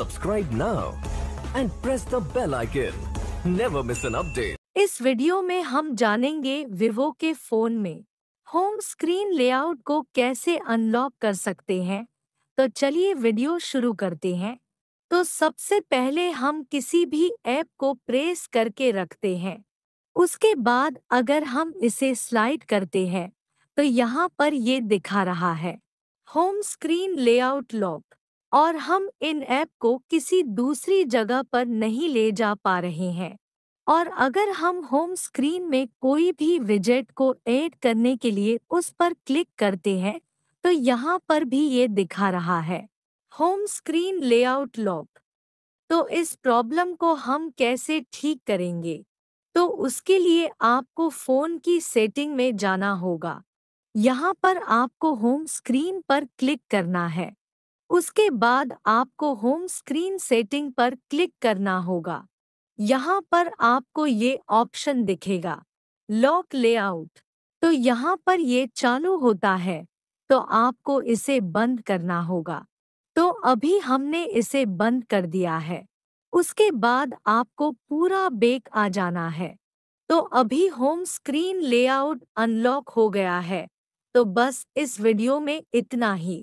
Subscribe now and press the bell icon. Never miss an update. इस video में हम जानेंगे विवो के फोन में होम स्क्रीन लेआउट को कैसे अनलॉक कर सकते हैं तो चलिए वीडियो शुरू करते हैं तो सबसे पहले हम किसी भी ऐप को प्रेस करके रखते हैं उसके बाद अगर हम इसे स्लाइड करते हैं तो यहाँ पर ये दिखा रहा है होम स्क्रीन लेआउट लॉक और हम इन ऐप को किसी दूसरी जगह पर नहीं ले जा पा रहे हैं और अगर हम होम स्क्रीन में कोई भी विजेट को ऐड करने के लिए उस पर क्लिक करते हैं तो यहाँ पर भी ये दिखा रहा है होम स्क्रीन लेआउट लॉक तो इस प्रॉब्लम को हम कैसे ठीक करेंगे तो उसके लिए आपको फ़ोन की सेटिंग में जाना होगा यहाँ पर आपको होम स्क्रीन पर क्लिक करना है उसके बाद आपको होम स्क्रीन सेटिंग पर क्लिक करना होगा यहाँ पर आपको ये ऑप्शन दिखेगा लॉक लेआउट तो यहाँ पर ये चालू होता है तो आपको इसे बंद करना होगा तो अभी हमने इसे बंद कर दिया है उसके बाद आपको पूरा बेक आ जाना है तो अभी होम स्क्रीन लेआउट अनलॉक हो गया है तो बस इस वीडियो में इतना ही